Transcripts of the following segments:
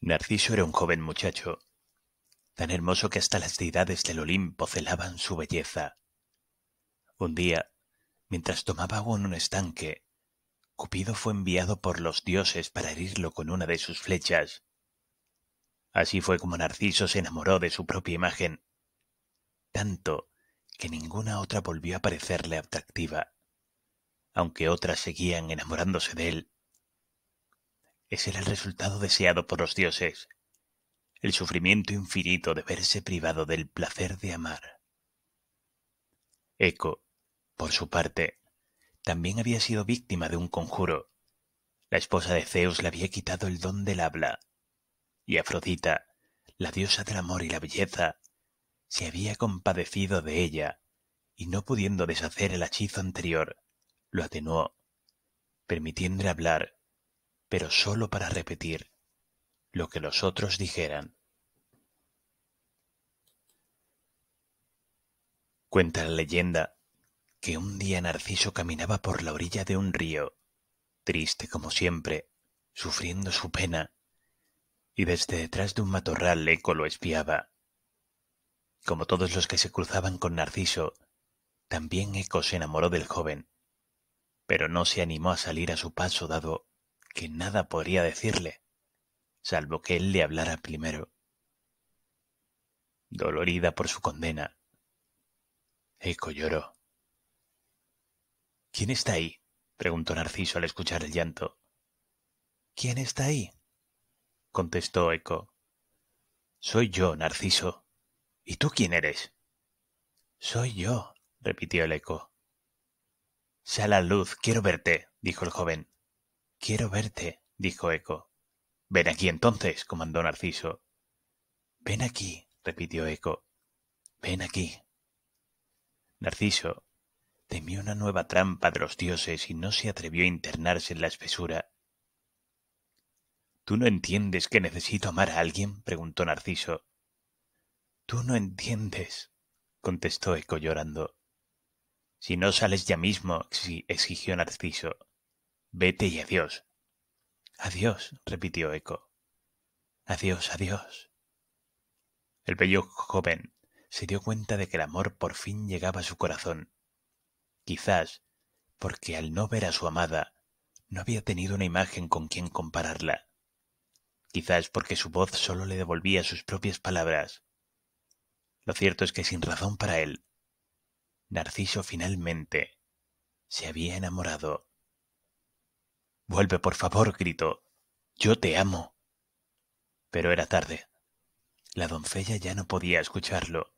Narciso era un joven muchacho, tan hermoso que hasta las deidades del Olimpo celaban su belleza. Un día, mientras tomaba agua en un estanque, Cupido fue enviado por los dioses para herirlo con una de sus flechas. Así fue como Narciso se enamoró de su propia imagen, tanto que ninguna otra volvió a parecerle atractiva, aunque otras seguían enamorándose de él ese era el resultado deseado por los dioses, el sufrimiento infinito de verse privado del placer de amar. Eco, por su parte, también había sido víctima de un conjuro. La esposa de Zeus le había quitado el don del habla, y Afrodita, la diosa del amor y la belleza, se había compadecido de ella, y no pudiendo deshacer el hechizo anterior, lo atenuó, permitiéndole hablar pero sólo para repetir lo que los otros dijeran. Cuenta la leyenda que un día Narciso caminaba por la orilla de un río, triste como siempre, sufriendo su pena, y desde detrás de un matorral eco lo espiaba. Como todos los que se cruzaban con Narciso, también Eco se enamoró del joven, pero no se animó a salir a su paso dado que nada podría decirle, salvo que él le hablara primero. Dolorida por su condena, Eco lloró. ¿Quién está ahí? preguntó Narciso al escuchar el llanto. ¿Quién está ahí? contestó Eco. Soy yo, Narciso. ¿Y tú quién eres? Soy yo, repitió el eco. Sal a luz, quiero verte, dijo el joven. Quiero verte, dijo Eco. Ven aquí entonces, comandó Narciso. Ven aquí, repitió Eco. Ven aquí. Narciso temió una nueva trampa de los dioses y no se atrevió a internarse en la espesura. ¿Tú no entiendes que necesito amar a alguien? preguntó Narciso. Tú no entiendes, contestó Eco llorando. Si no sales ya mismo, exigió Narciso. Vete y adiós. Adiós, repitió Eco. Adiós, adiós. El bello joven se dio cuenta de que el amor por fin llegaba a su corazón. Quizás porque al no ver a su amada no había tenido una imagen con quien compararla. Quizás porque su voz solo le devolvía sus propias palabras. Lo cierto es que sin razón para él, Narciso finalmente se había enamorado. Vuelve, por favor, gritó. Yo te amo. Pero era tarde. La doncella ya no podía escucharlo.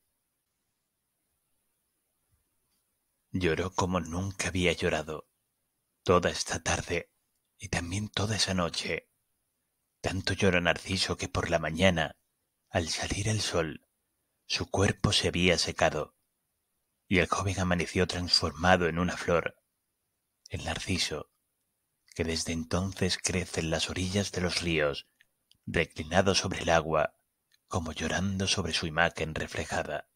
Lloró como nunca había llorado. Toda esta tarde y también toda esa noche. Tanto lloró Narciso que por la mañana, al salir el sol, su cuerpo se había secado y el joven amaneció transformado en una flor. El narciso que desde entonces crecen las orillas de los ríos, reclinado sobre el agua, como llorando sobre su imagen reflejada.